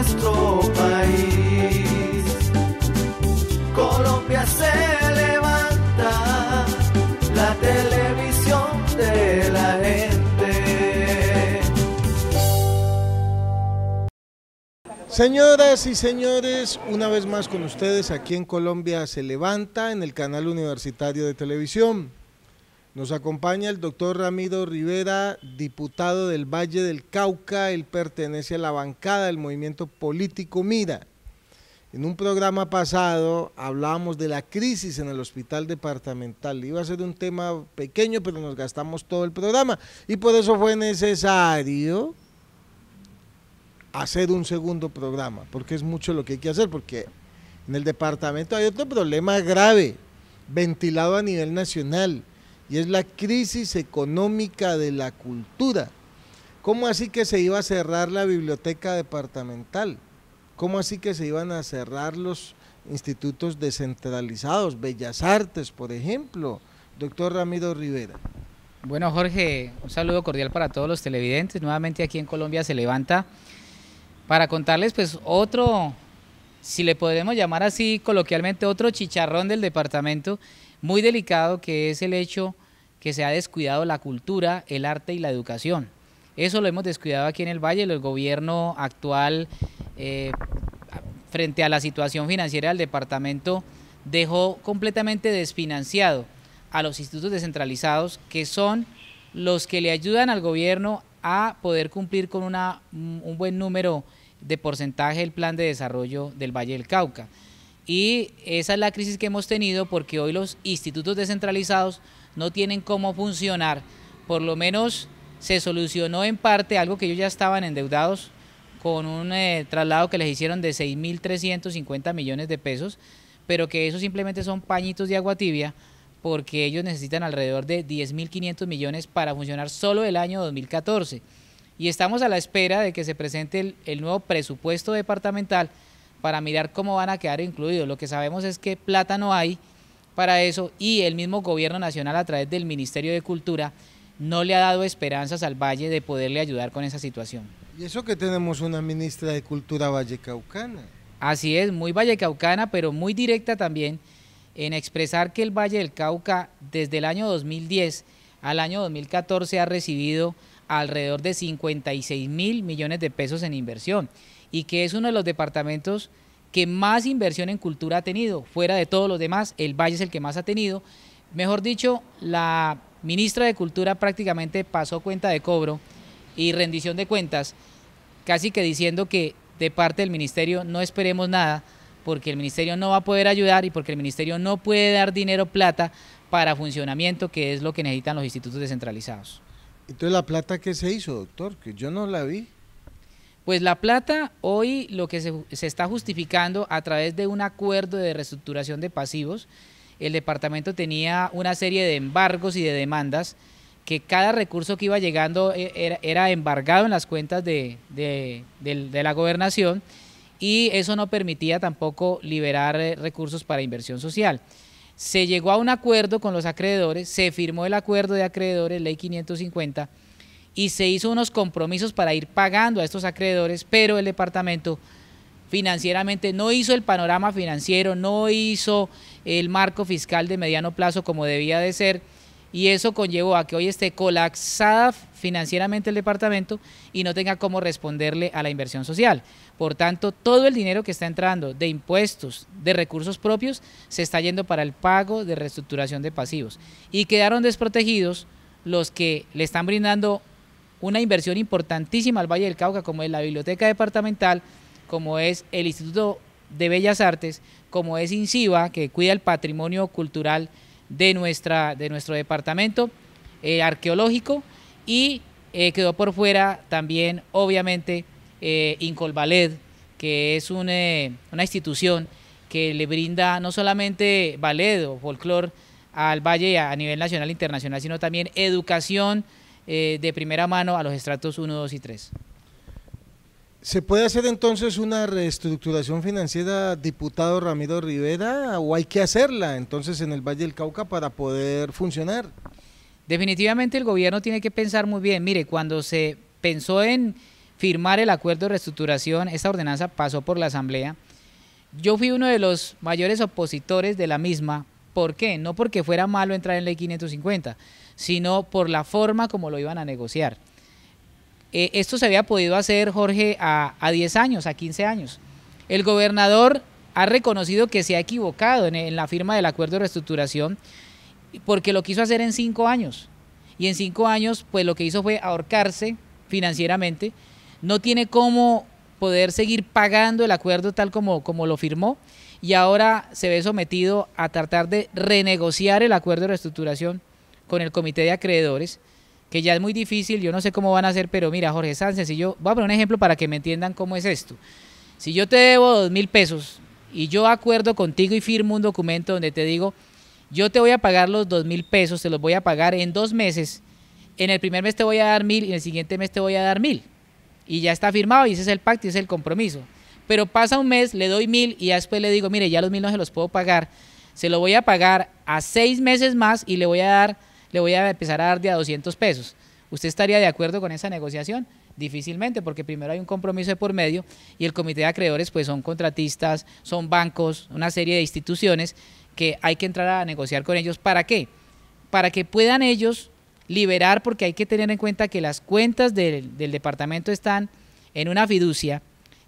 nuestro país. Colombia se levanta, la televisión de la gente. Señoras y señores, una vez más con ustedes aquí en Colombia se levanta en el canal universitario de televisión. Nos acompaña el doctor Ramiro Rivera, diputado del Valle del Cauca. Él pertenece a la bancada del movimiento político Mira. En un programa pasado hablábamos de la crisis en el hospital departamental. Iba a ser un tema pequeño, pero nos gastamos todo el programa. Y por eso fue necesario hacer un segundo programa, porque es mucho lo que hay que hacer, porque en el departamento hay otro problema grave, ventilado a nivel nacional y es la crisis económica de la cultura. ¿Cómo así que se iba a cerrar la biblioteca departamental? ¿Cómo así que se iban a cerrar los institutos descentralizados, Bellas Artes, por ejemplo? Doctor Ramiro Rivera. Bueno, Jorge, un saludo cordial para todos los televidentes. Nuevamente aquí en Colombia se levanta para contarles pues otro, si le podemos llamar así coloquialmente, otro chicharrón del departamento muy delicado que es el hecho que se ha descuidado la cultura, el arte y la educación. Eso lo hemos descuidado aquí en el Valle, el gobierno actual, eh, frente a la situación financiera del departamento, dejó completamente desfinanciado a los institutos descentralizados, que son los que le ayudan al gobierno a poder cumplir con un buen número de porcentaje del plan de desarrollo del Valle del Cauca. Y esa es la crisis que hemos tenido porque hoy los institutos descentralizados no tienen cómo funcionar. Por lo menos se solucionó en parte algo que ellos ya estaban endeudados con un eh, traslado que les hicieron de 6.350 millones de pesos, pero que eso simplemente son pañitos de agua tibia porque ellos necesitan alrededor de 10.500 millones para funcionar solo el año 2014. Y estamos a la espera de que se presente el, el nuevo presupuesto departamental para mirar cómo van a quedar incluidos. Lo que sabemos es que plata no hay, para eso y el mismo gobierno nacional a través del Ministerio de Cultura no le ha dado esperanzas al Valle de poderle ayudar con esa situación. Y eso que tenemos una ministra de Cultura vallecaucana. Así es, muy vallecaucana, pero muy directa también en expresar que el Valle del Cauca desde el año 2010 al año 2014 ha recibido alrededor de 56 mil millones de pesos en inversión y que es uno de los departamentos que más inversión en cultura ha tenido, fuera de todos los demás, el Valle es el que más ha tenido. Mejor dicho, la ministra de Cultura prácticamente pasó cuenta de cobro y rendición de cuentas, casi que diciendo que de parte del ministerio no esperemos nada, porque el ministerio no va a poder ayudar y porque el ministerio no puede dar dinero plata para funcionamiento, que es lo que necesitan los institutos descentralizados. Entonces, ¿la plata que se hizo, doctor? Que yo no la vi. Pues La Plata hoy lo que se, está justificando a través de un acuerdo de reestructuración de pasivos, el departamento tenía una serie de embargos y de demandas que cada recurso que iba llegando eh, era, embargado en las cuentas de, de la gobernación y eso no permitía tampoco liberar eh, recursos para inversión social. Se llegó a un acuerdo con los acreedores, se firmó el acuerdo de acreedores, ley 550 y se hizo unos compromisos para ir pagando a estos acreedores, pero el departamento financieramente no hizo el panorama financiero, no hizo el marco fiscal de mediano plazo como debía de ser y eso conllevó a que hoy esté colapsada financieramente el departamento y no tenga cómo responderle a la inversión social. Por tanto, todo el dinero que está entrando de impuestos, de recursos propios, se está yendo para el pago de reestructuración de pasivos. Y quedaron desprotegidos los que le están brindando una inversión importantísima al Valle del Cauca, como es la Biblioteca Departamental, como es el Instituto de Bellas Artes, como es INCIBA, que cuida el patrimonio cultural de, nuestra, de nuestro departamento eh, arqueológico, y eh, quedó por fuera también, obviamente, eh, que es eh, una institución que le brinda no solamente ballet o al Valle a nivel nacional e internacional, sino también educación eh, de primera mano a los estratos 1, 2 y 3. ¿Se puede hacer entonces una reestructuración financiera, diputado Ramiro Rivera, o hay que hacerla entonces en el Valle del Cauca para poder funcionar? Definitivamente el gobierno tiene que pensar muy bien. Mire, cuando se pensó en firmar el acuerdo de reestructuración, esta ordenanza pasó por la Asamblea. Yo fui uno de los mayores opositores de la misma. ¿Por qué? No porque fuera malo entrar en la ley 550, sino por la forma como lo iban a negociar. Eh, esto se había podido hacer, Jorge, a, a, 10 años, a 15 años. El gobernador ha reconocido que se ha equivocado en, la firma del acuerdo de reestructuración porque lo quiso hacer en 5 años. Y en 5 años, pues lo que hizo fue ahorcarse financieramente. No tiene cómo poder seguir pagando el acuerdo tal como, como lo firmó y ahora se ve sometido a tratar de renegociar el acuerdo de reestructuración con el comité de acreedores, que ya es muy difícil, yo no sé cómo van a hacer, pero mira, Jorge Sánchez, si yo, voy a poner un ejemplo para que me entiendan cómo es esto. Si yo te debo dos mil pesos y yo acuerdo contigo y firmo un documento donde te digo, yo te voy a pagar los dos mil pesos, te los voy a pagar en dos meses, en el primer mes te voy a dar mil y en el siguiente mes te voy a dar mil. Y ya está firmado y ese es el pacto y ese es el compromiso. Pero pasa un mes, le doy mil y después le digo, mire, ya los mil no se los puedo pagar, se lo voy a pagar a seis meses más y le voy a dar le voy a empezar a dar de a 200 pesos. ¿Usted estaría de acuerdo con esa negociación? Difícilmente, porque primero hay un compromiso de por medio y el comité de acreedores pues son contratistas, son bancos, una serie de instituciones que hay que entrar a negociar con ellos. ¿Para qué? Para que puedan ellos liberar, porque hay que tener en cuenta que las cuentas del, del departamento están en una fiducia,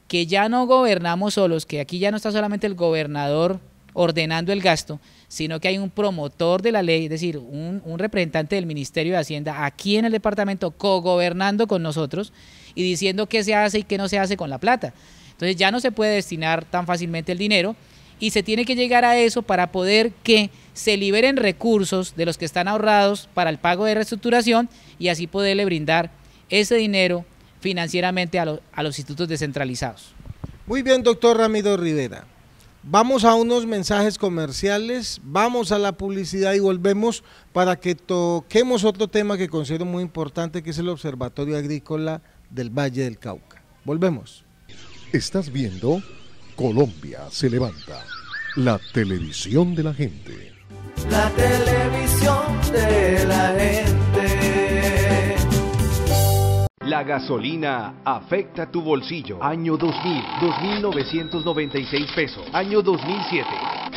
que ya no gobernamos solos, que aquí ya no está solamente el gobernador ordenando el gasto, sino que hay un promotor de la ley, es decir, un, representante del Ministerio de Hacienda aquí en el departamento, cogobernando con nosotros y diciendo qué se hace y qué no se hace con la plata. Entonces ya no se puede destinar tan fácilmente el dinero y se tiene que llegar a eso para poder que se liberen recursos de los que están ahorrados para el pago de reestructuración y así poderle brindar ese dinero financieramente a, a los institutos descentralizados. Muy bien, doctor Ramiro Rivera. Vamos a unos mensajes comerciales, vamos a la publicidad y volvemos para que toquemos otro tema que considero muy importante, que es el Observatorio Agrícola del Valle del Cauca. Volvemos. Estás viendo Colombia se levanta, la televisión de la gente. La televisión de la gente. La gasolina afecta tu bolsillo. Año 2000, 2.996 pesos. Año 2007,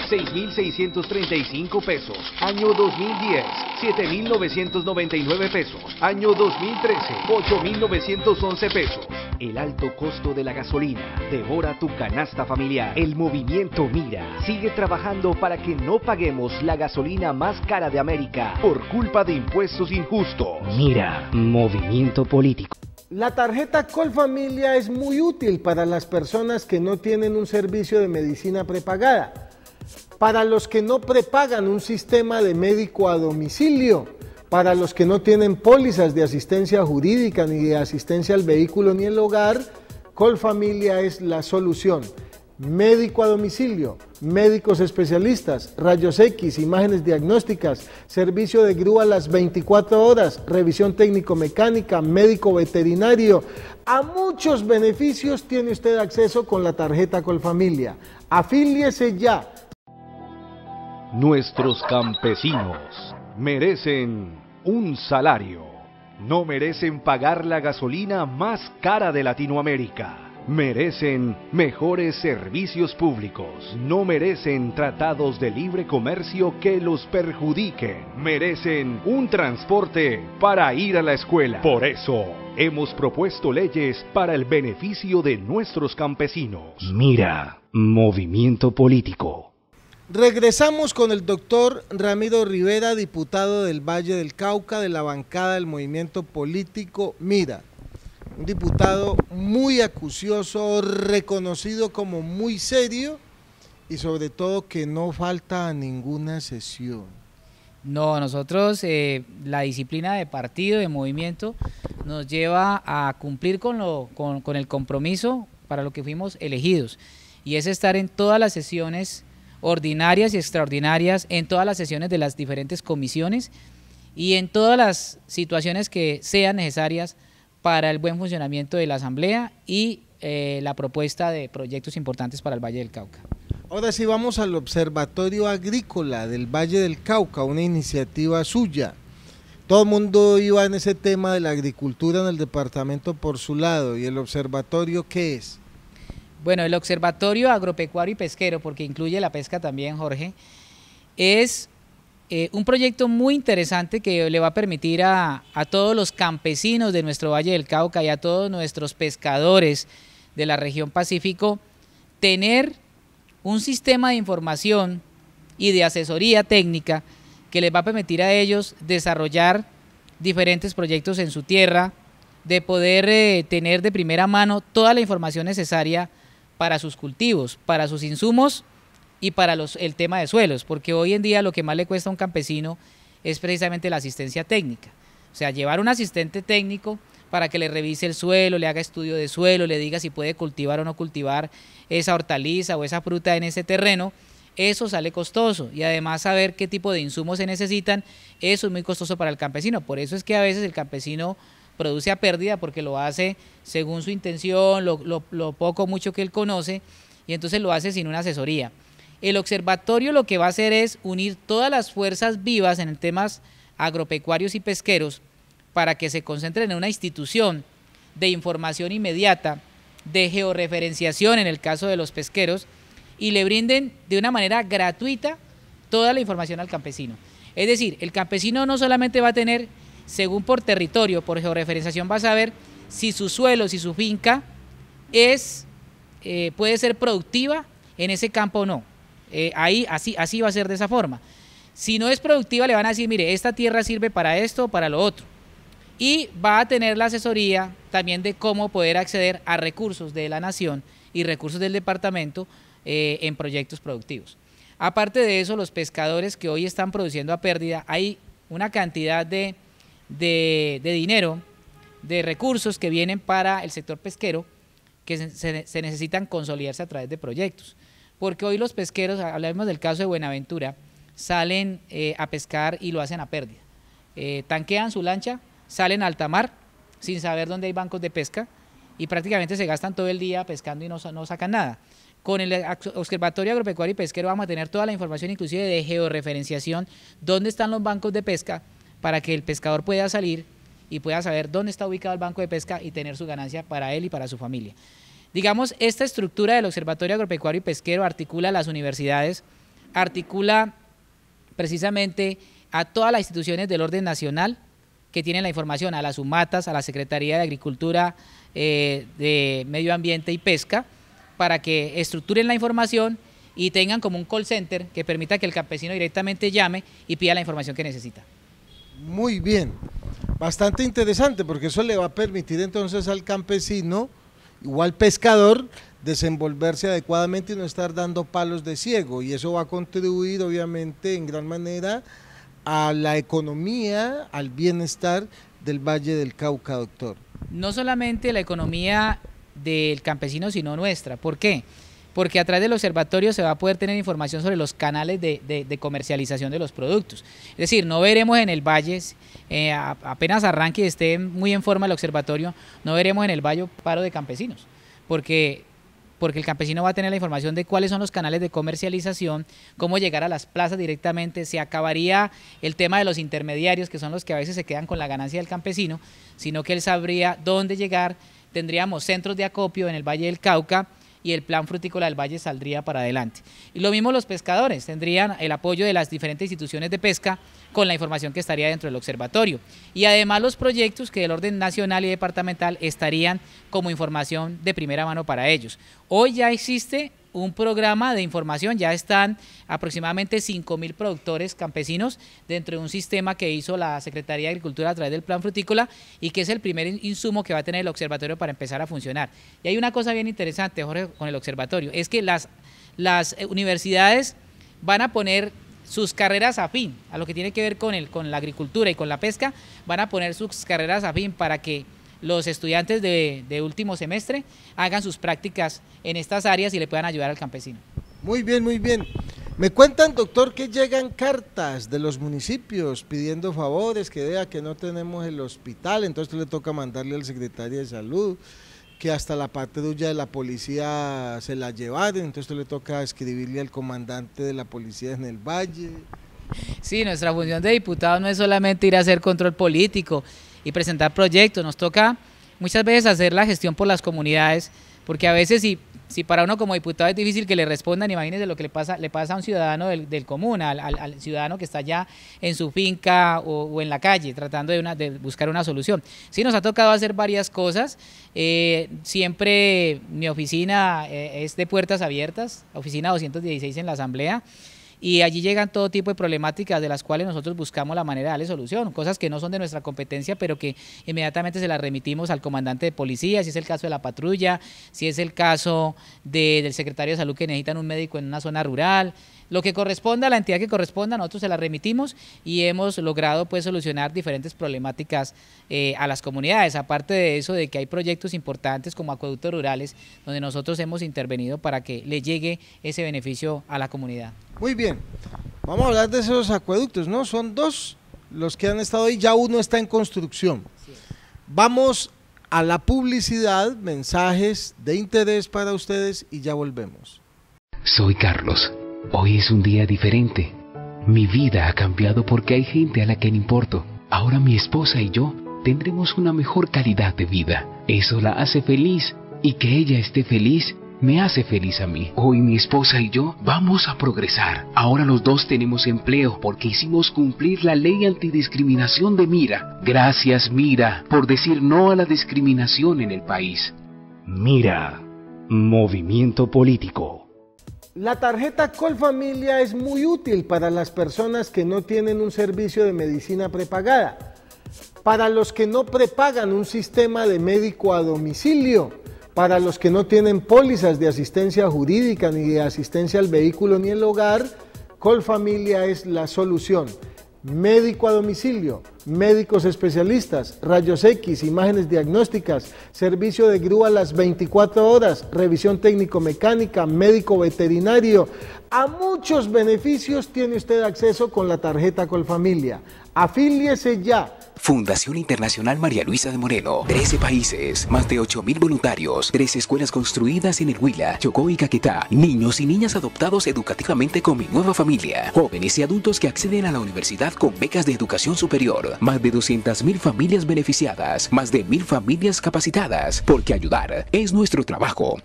6.635 pesos. Año 2010, 7.999 pesos. Año 2013, 8.911 pesos. El alto costo de la gasolina devora tu canasta familiar. El movimiento Mira sigue trabajando para que no paguemos la gasolina más cara de América por culpa de impuestos injustos. Mira, movimiento político. La tarjeta Colfamilia es muy útil para las personas que no tienen un servicio de medicina prepagada para los que no prepagan un sistema de médico a domicilio, para los que no tienen pólizas de asistencia jurídica ni de asistencia al vehículo ni el hogar, Colfamilia es la solución. Médico a domicilio, médicos especialistas, rayos X, imágenes diagnósticas, servicio de grúa a las 24 horas, revisión técnico-mecánica, médico veterinario. A muchos beneficios tiene usted acceso con la tarjeta Colfamilia. Afíliese ya Nuestros campesinos merecen un salario. No merecen pagar la gasolina más cara de Latinoamérica. Merecen mejores servicios públicos. No merecen tratados de libre comercio que los perjudiquen. Merecen un transporte para ir a la escuela. Por eso, hemos propuesto leyes para el beneficio de nuestros campesinos. Mira, movimiento político. Regresamos con el doctor Ramiro Rivera, diputado del Valle del Cauca, de la bancada del movimiento político Mira. Un diputado muy acucioso, reconocido como muy serio y sobre todo que no falta a ninguna sesión. No, nosotros eh, la disciplina de partido, de movimiento, nos lleva a cumplir con, lo, con, con el compromiso para lo que fuimos elegidos y es estar en todas las sesiones ordinarias y extraordinarias en todas las sesiones de las diferentes comisiones y en todas las situaciones que sean necesarias para el buen funcionamiento de la Asamblea y eh, la propuesta de proyectos importantes para el Valle del Cauca. Ahora sí vamos al Observatorio Agrícola del Valle del Cauca, una iniciativa suya. Todo el mundo iba en ese tema de la agricultura en el departamento por su lado. ¿Y el observatorio qué es? Bueno, el Observatorio Agropecuario y Pesquero, porque incluye la pesca también, Jorge, es eh, un proyecto muy interesante que le va a permitir a, todos los campesinos de nuestro Valle del Cauca y a todos nuestros pescadores de la región Pacífico tener un sistema de información y de asesoría técnica que les va a permitir a ellos desarrollar diferentes proyectos en su tierra, de poder eh, tener de primera mano toda la información necesaria para sus cultivos, para sus insumos y para los, el tema de suelos, porque hoy en día lo que más le cuesta a un campesino es precisamente la asistencia técnica. O sea, llevar un asistente técnico para que le revise el suelo, le haga estudio de suelo, le diga si puede cultivar o no cultivar esa hortaliza o esa fruta en ese terreno, eso sale costoso. Y además saber qué tipo de insumos se necesitan, eso es muy costoso para el campesino. Por eso es que a veces el campesino produce a pérdida porque lo hace según su intención, lo, poco mucho que él conoce, y entonces lo hace sin una asesoría. El observatorio lo que va a hacer es unir todas las fuerzas vivas en temas agropecuarios y pesqueros para que se concentren en una institución de información inmediata, de georreferenciación en el caso de los pesqueros, y le brinden de una manera gratuita toda la información al campesino. Es decir, el campesino no solamente va a tener según por territorio, por georreferenciación, vas a saber si su suelo, si su finca es, eh, puede ser productiva en ese campo o no. Eh, ahí así, así va a ser de esa forma. Si no es productiva, le van a decir, mire, esta tierra sirve para esto o para lo otro. Y va a tener la asesoría también de cómo poder acceder a recursos de la nación y recursos del departamento eh, en proyectos productivos. Aparte de eso, los pescadores que hoy están produciendo a pérdida, hay una cantidad de de, dinero, de recursos que vienen para el sector pesquero que se, necesitan consolidarse a través de proyectos. Porque hoy los pesqueros, hablamos del caso de Buenaventura, salen eh, a pescar y lo hacen a pérdida. Eh, tanquean su lancha, salen a alta mar sin saber dónde hay bancos de pesca y prácticamente se gastan todo el día pescando y no, no sacan nada. Con el Observatorio Agropecuario y Pesquero vamos a tener toda la información, inclusive de georreferenciación, dónde están los bancos de pesca, para que el pescador pueda salir y pueda saber dónde está ubicado el banco de pesca y tener su ganancia para él y para su familia. Digamos, esta estructura del Observatorio Agropecuario y Pesquero articula las universidades, articula precisamente a todas las instituciones del orden nacional que tienen la información, a las sumatas, a la Secretaría de Agricultura, eh, de Medio Ambiente y Pesca, para que estructuren la información y tengan como un call center que permita que el campesino directamente llame y pida la información que necesita muy bien. Bastante interesante porque eso le va a permitir entonces al campesino, o al pescador, desenvolverse adecuadamente y no estar dando palos de ciego. Y eso va a contribuir obviamente en gran manera a la economía, al bienestar del Valle del Cauca, doctor. No solamente la economía del campesino, sino nuestra. ¿Por qué? porque a través del observatorio se va a poder tener información sobre los canales de, comercialización de los productos. Es decir, no veremos en el valle, eh, apenas arranque y esté muy en forma el observatorio, no veremos en el valle paro de campesinos, porque porque el campesino va a tener la información de cuáles son los canales de comercialización, cómo llegar a las plazas directamente, se acabaría el tema de los intermediarios, que son los que a veces se quedan con la ganancia del campesino, sino que él sabría dónde llegar, tendríamos centros de acopio en el Valle del Cauca, y el plan frutícola del valle saldría para adelante. Y lo mismo los pescadores, tendrían el apoyo de las diferentes instituciones de pesca con la información que estaría dentro del observatorio. Y además los proyectos que del orden nacional y departamental estarían como información de primera mano para ellos. Hoy ya existe un programa de información. Ya están aproximadamente mil productores campesinos dentro de un sistema que hizo la Secretaría de Agricultura a través del Plan Frutícola y que es el primer insumo que va a tener el observatorio para empezar a funcionar. Y hay una cosa bien interesante, Jorge, con el observatorio, es que las, las eh, universidades van a poner sus carreras a fin, a lo que tiene que ver con, el, con la agricultura y con la pesca, van a poner sus carreras a fin para que los estudiantes de, último semestre hagan sus prácticas en estas áreas y le puedan ayudar al campesino. Muy bien, muy bien. Me cuentan, doctor, que llegan cartas de los municipios pidiendo favores, que vea que no tenemos el hospital, entonces le toca mandarle al secretario de salud, que hasta la patrulla de la policía se la llevaron, entonces le toca escribirle al comandante de la policía en el valle. Sí, nuestra función de diputado no es solamente ir a hacer control político, y presentar proyectos. Nos toca muchas veces hacer la gestión por las comunidades, porque a veces si, si para uno como diputado es difícil que le respondan, imagínense lo que le pasa, le pasa a un ciudadano del, del común, al, ciudadano que está ya en su finca o, en la calle tratando de, una, de, buscar una solución. Sí, nos ha tocado hacer varias cosas. Eh, siempre mi oficina eh, es de puertas abiertas, oficina 216 en la Asamblea y allí llegan todo tipo de problemáticas de las cuales nosotros buscamos la manera de darle solución, cosas que no son de nuestra competencia, pero que inmediatamente se las remitimos al comandante de policía, si es el caso de la patrulla, si es el caso del secretario de salud que necesitan un médico en una zona rural, lo que corresponda a la entidad que corresponda, nosotros se la remitimos y hemos logrado pues solucionar diferentes problemáticas eh, a las comunidades, aparte de eso de que hay proyectos importantes como acueductos rurales, donde nosotros hemos intervenido para que le llegue ese beneficio a la comunidad. Muy bien. Vamos a hablar de esos acueductos, ¿no? Son dos los que han estado ahí, ya uno está en construcción. Vamos a la publicidad, mensajes de interés para ustedes y ya volvemos. Soy Carlos. Hoy es un día diferente. Mi vida ha cambiado porque hay gente a la que le importo. Ahora mi esposa y yo tendremos una mejor calidad de vida. Eso la hace feliz y que ella esté feliz me hace feliz a mí. Hoy mi esposa y yo vamos a progresar. Ahora los dos tenemos empleo porque hicimos cumplir la ley antidiscriminación de Mira. Gracias Mira por decir no a la discriminación en el país. Mira, movimiento político. La tarjeta Colfamilia es muy útil para las personas que no tienen un servicio de medicina prepagada, para los que no prepagan un sistema de médico a domicilio para los que no tienen pólizas de asistencia jurídica ni de asistencia al vehículo ni el hogar, Colfamilia es la solución. Médico a domicilio, médicos especialistas, rayos X, imágenes diagnósticas, servicio de grúa a las 24 horas, revisión técnico-mecánica, médico veterinario. A muchos beneficios tiene usted acceso con la tarjeta Colfamilia. Afíliese ya Fundación Internacional María Luisa de Moreno, 13 países, más de mil voluntarios, 3 escuelas construidas en el Huila, Chocó y Caquetá, niños y niñas adoptados educativamente con mi nueva familia, jóvenes y adultos que acceden a la universidad con becas de educación superior, más de mil familias beneficiadas, más de mil familias capacitadas, porque ayudar es nuestro trabajo.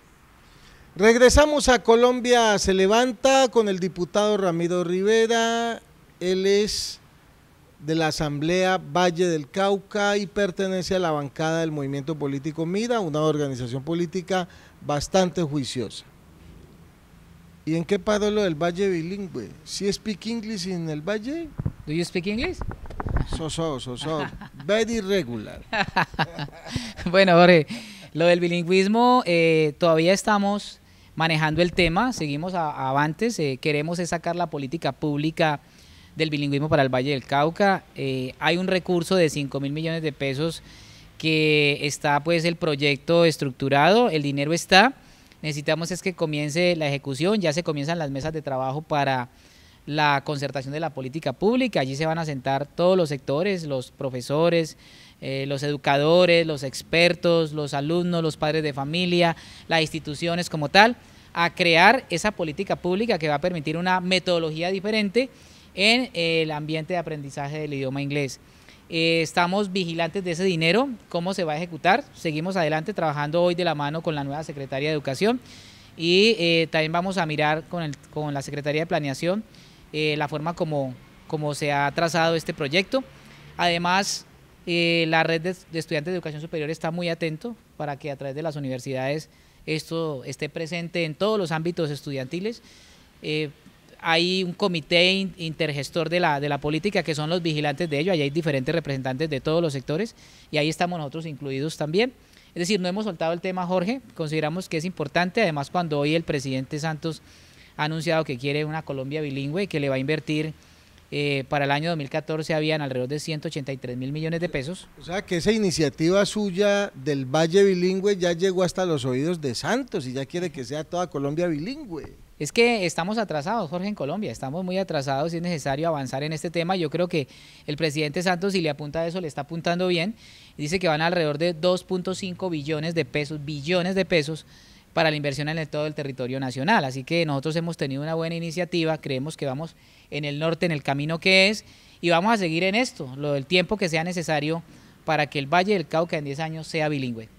Regresamos a Colombia, se levanta con el diputado Ramiro Rivera, él es de la Asamblea Valle del Cauca y pertenece a la bancada del movimiento político Mira, una organización política bastante juiciosa. ¿Y en qué paro lo del Valle bilingüe? si speak English en el Valle? ¿Do you speak English? So, so, so, Very regular. bueno, Jorge, lo del bilingüismo eh, todavía estamos manejando el tema, seguimos a, eh, queremos sacar la política pública del bilingüismo para el Valle del Cauca. Eh, hay un recurso de 5 mil millones de pesos que está pues el proyecto estructurado, el dinero está. Necesitamos es que comience la ejecución, ya se comienzan las mesas de trabajo para la concertación de la política pública. Allí se van a sentar todos los sectores, los profesores, eh, los educadores, los expertos, los alumnos, los padres de familia, las instituciones como tal, a crear esa política pública que va a permitir una metodología diferente en el ambiente de aprendizaje del idioma inglés. Eh, estamos vigilantes de ese dinero, cómo se va a ejecutar. Seguimos adelante trabajando hoy de la mano con la nueva Secretaría de Educación y eh, también vamos a mirar con, la Secretaría de Planeación eh, la forma como, como se ha trazado este proyecto. Además, la red de, estudiantes de educación superior está muy atento para que a través de las universidades esto esté presente en todos los ámbitos estudiantiles hay un comité intergestor de la, de la política que son los vigilantes de ello, allá hay diferentes representantes de todos los sectores y ahí estamos nosotros incluidos también. Es decir, no hemos soltado el tema, Jorge, consideramos que es importante, además cuando hoy el presidente Santos ha anunciado que quiere una Colombia bilingüe, y que le va a invertir eh, para el año 2014 habían alrededor de 183 mil millones de pesos. O sea, que esa iniciativa suya del Valle Bilingüe ya llegó hasta los oídos de Santos y ya quiere que sea toda Colombia bilingüe. Es que estamos atrasados, Jorge, en Colombia, estamos muy atrasados y es necesario avanzar en este tema. Yo creo que el presidente Santos, si le apunta a eso, le está apuntando bien. Dice que van alrededor de 2.5 billones de pesos, billones de pesos para la inversión en todo el territorio nacional. Así que nosotros hemos tenido una buena iniciativa, creemos que vamos en el norte, en el camino que es, y vamos a seguir en esto, lo del tiempo que sea necesario para que el Valle del Cauca en 10 años sea bilingüe.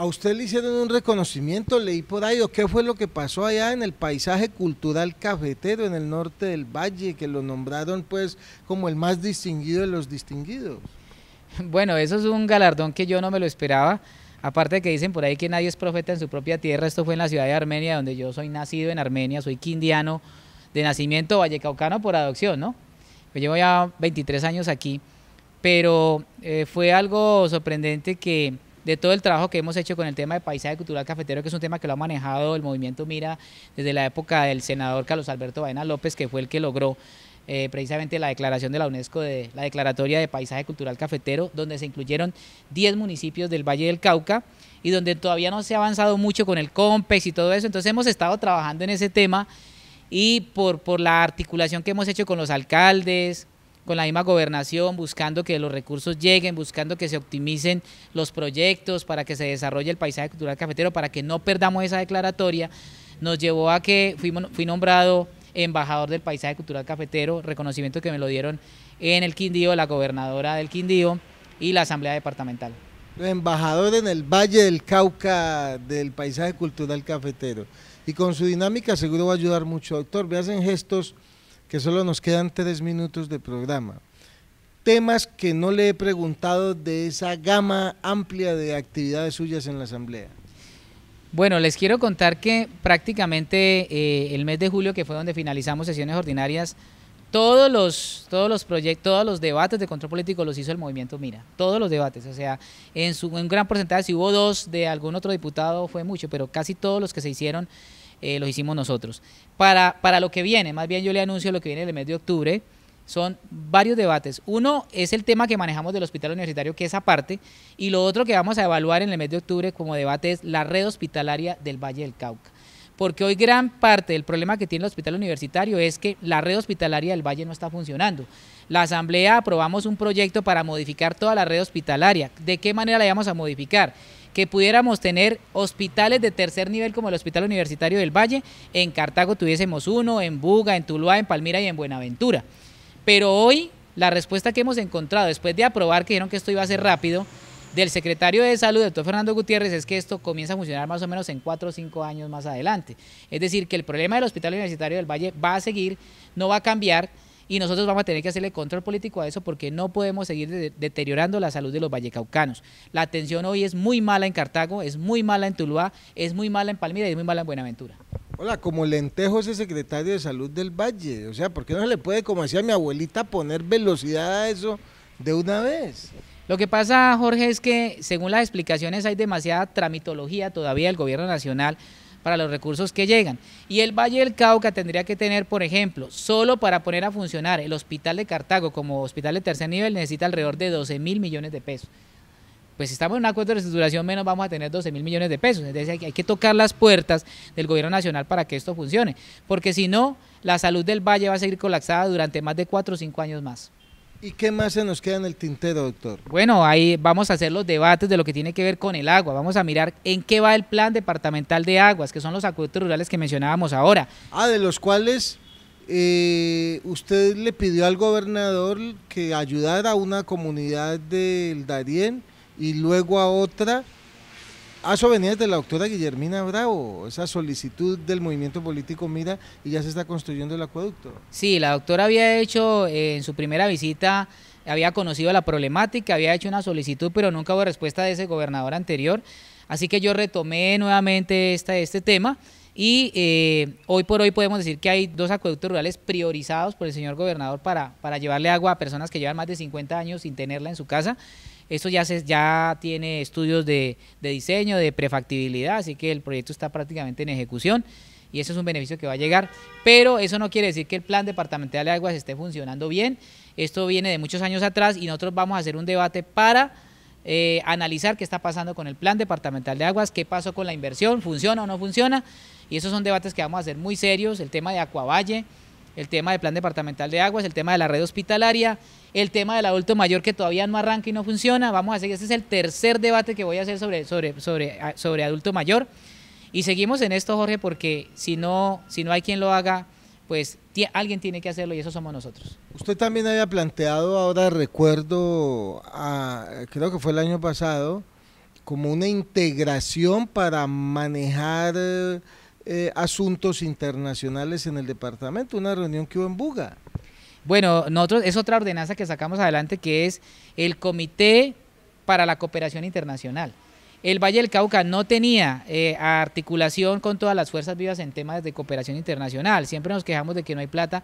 ¿A usted le hicieron un reconocimiento, leí por ahí, o qué fue lo que pasó allá en el paisaje cultural cafetero en el norte del valle, que lo nombraron pues como el más distinguido de los distinguidos? Bueno, eso es un galardón que yo no me lo esperaba. Aparte que dicen por ahí que nadie es profeta en su propia tierra, esto fue en la ciudad de Armenia, donde yo soy nacido en Armenia, soy quindiano de nacimiento, vallecaucano por adopción, ¿no? Yo pues llevo ya 23 años aquí, pero eh, fue algo sorprendente que de todo el trabajo que hemos hecho con el tema de paisaje cultural cafetero, que es un tema que lo ha manejado el movimiento Mira desde la época del senador Carlos Alberto Baena López, que fue el que logró eh, precisamente la declaración de la UNESCO de la Declaratoria de Paisaje Cultural Cafetero, donde se incluyeron 10 municipios del Valle del Cauca y donde todavía no se ha avanzado mucho con el COMPEX y todo eso. Entonces hemos estado trabajando en ese tema y por, por la articulación que hemos hecho con los alcaldes, con la misma gobernación, buscando que los recursos lleguen, buscando que se optimicen los proyectos para que se desarrolle el paisaje cultural cafetero, para que no perdamos esa declaratoria, nos llevó a que fui nombrado embajador del paisaje cultural cafetero, reconocimiento que me lo dieron en el Quindío, la gobernadora del Quindío y la asamblea departamental. Embajador en el Valle del Cauca del paisaje cultural cafetero. Y con su dinámica seguro va a ayudar mucho. Doctor, me hacen gestos que solo nos quedan tres minutos de programa. Temas que no le he preguntado de esa gama amplia de actividades suyas en la Asamblea. Bueno, les quiero contar que prácticamente eh, el mes de julio, que fue donde finalizamos sesiones ordinarias, todos los, todos los proyectos, todos los debates de control político los hizo el movimiento Mira, todos los debates, o sea, en su gran porcentaje, si hubo dos de algún otro diputado fue mucho, pero casi todos los que se hicieron eh, lo hicimos nosotros. Para, para lo que viene, más bien yo le anuncio lo que viene el mes de octubre, son varios debates. Uno es el tema que manejamos del hospital universitario, que es aparte, y lo otro que vamos a evaluar en el mes de octubre como debate es la red hospitalaria del Valle del Cauca. Porque hoy gran parte del problema que tiene el hospital universitario es que la red hospitalaria del Valle no está funcionando. La Asamblea aprobamos un proyecto para modificar toda la red hospitalaria. ¿De qué manera la vamos a modificar? que pudiéramos tener hospitales de tercer nivel como el Hospital Universitario del Valle, en Cartago tuviésemos uno, en Buga, en Tuluá, en Palmira y en Buenaventura. Pero hoy la respuesta que hemos encontrado después de aprobar, que dijeron que esto iba a ser rápido, del secretario de Salud, doctor Fernando Gutiérrez, es que esto comienza a funcionar más o menos en cuatro o cinco años más adelante. Es decir, que el problema del Hospital Universitario del Valle va a seguir, no va a cambiar, y nosotros vamos a tener que hacerle control político a eso porque no podemos seguir deteriorando la salud de los vallecaucanos. La atención hoy es muy mala en Cartago, es muy mala en Tuluá, es muy mala en Palmira y es muy mala en Buenaventura. Hola, como Lentejo ese secretario de salud del Valle, o sea, ¿por qué no se le puede, como decía mi abuelita, poner velocidad a eso de una vez? Lo que pasa, Jorge, es que según las explicaciones hay demasiada tramitología todavía del gobierno nacional para los recursos que llegan. Y el Valle del Cauca tendría que tener, por ejemplo, solo para poner a funcionar el hospital de Cartago como hospital de tercer nivel necesita alrededor de 12 mil millones de pesos. Pues si estamos en una acuerdo de reestructuración menos vamos a tener 12 mil millones de pesos. Entonces decir, hay que tocar las puertas del gobierno nacional para que esto funcione. Porque si no, la salud del Valle va a seguir colapsada durante más de 4 o 5 años más. ¿Y qué más se nos queda en el tintero, doctor? Bueno, ahí vamos a hacer los debates de lo que tiene que ver con el agua. Vamos a mirar en qué va el plan departamental de aguas, que son los acueductos rurales que mencionábamos ahora. Ah, de los cuales eh, usted le pidió al gobernador que ayudara a una comunidad del Darién y luego a otra ¿Has eso venía desde la doctora Guillermina Bravo, esa solicitud del movimiento político Mira y ya se está construyendo el acueducto. Sí, la doctora había hecho eh, en su primera visita, había conocido la problemática, había hecho una solicitud, pero nunca hubo respuesta de ese gobernador anterior. Así que yo retomé nuevamente este tema y eh, hoy por hoy podemos decir que hay dos acueductos rurales priorizados por el señor gobernador para, para llevarle agua a personas que llevan más de 50 años sin tenerla en su casa. Esto ya, ya tiene estudios de, diseño, de prefactibilidad, así que el proyecto está prácticamente en ejecución y eso es un beneficio que va a llegar. Pero eso no quiere decir que el plan departamental de aguas esté funcionando bien. Esto viene de muchos años atrás y nosotros vamos a hacer un debate para eh, analizar qué está pasando con el plan departamental de aguas, qué pasó con la inversión, funciona o no funciona. Y esos son debates que vamos a hacer muy serios. El tema de Acuavalle el tema del plan departamental de aguas, el tema de la red hospitalaria, el tema del adulto mayor que todavía no arranca y no funciona. Vamos a seguir, este es el tercer debate que voy a hacer sobre, sobre, sobre, sobre adulto mayor. Y seguimos en esto, Jorge, porque si no, si no hay quien lo haga, pues alguien tiene que hacerlo y eso somos nosotros. Usted también había planteado ahora, recuerdo, creo que fue el año pasado, como una integración para manejar... Eh, asuntos internacionales en el departamento, una reunión que hubo en Buga. Bueno, nosotros es otra ordenanza que sacamos adelante que es el Comité para la Cooperación Internacional. El Valle del Cauca no tenía eh, articulación con todas las fuerzas vivas en temas de cooperación internacional. Siempre nos quejamos de que no hay plata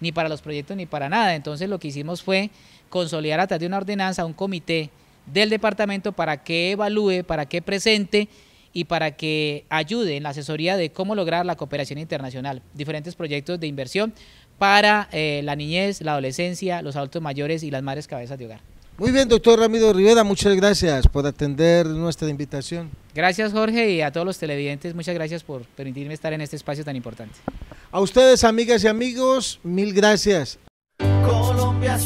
ni para los proyectos ni para nada. Entonces lo que hicimos fue consolidar a través de una ordenanza un comité del departamento para que evalúe, para que presente y para que ayude en la asesoría de cómo lograr la cooperación internacional, diferentes proyectos de inversión para eh, la niñez, la adolescencia, los adultos mayores y las madres cabezas de hogar. Muy bien, doctor Ramiro Rivera, muchas gracias por atender nuestra invitación. Gracias, Jorge, y a todos los televidentes, muchas gracias por permitirme estar en este espacio tan importante. A ustedes, amigas y amigos, mil gracias. Colombia